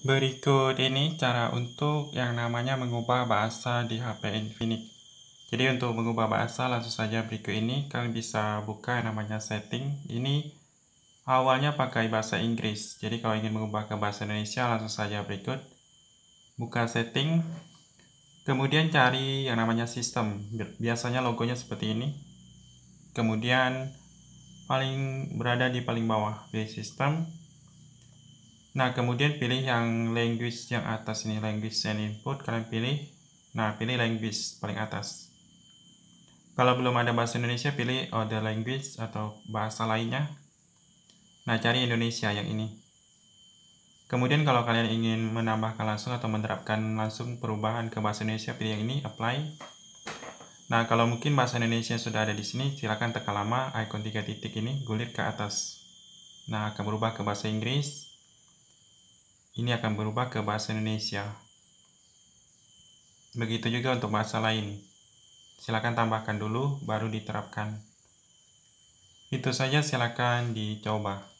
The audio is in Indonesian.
Berikut ini cara untuk yang namanya mengubah bahasa di HP Infinix. Jadi untuk mengubah bahasa langsung saja berikut ini kalian bisa buka yang namanya setting. Ini awalnya pakai bahasa Inggris. Jadi kalau ingin mengubah ke bahasa Indonesia langsung saja berikut buka setting. Kemudian cari yang namanya sistem. Biasanya logonya seperti ini. Kemudian paling berada di paling bawah di sistem Nah, kemudian pilih yang language yang atas ini, language and input, kalian pilih. Nah, pilih language paling atas. Kalau belum ada bahasa Indonesia, pilih other language atau bahasa lainnya. Nah, cari Indonesia yang ini. Kemudian kalau kalian ingin menambahkan langsung atau menerapkan langsung perubahan ke bahasa Indonesia, pilih yang ini, apply. Nah, kalau mungkin bahasa Indonesia sudah ada di sini, silakan tekan lama ikon tiga titik ini, gulir ke atas. Nah, akan berubah ke bahasa Inggris ini akan berubah ke bahasa Indonesia. Begitu juga untuk bahasa lain. Silakan tambahkan dulu, baru diterapkan. Itu saja silakan dicoba.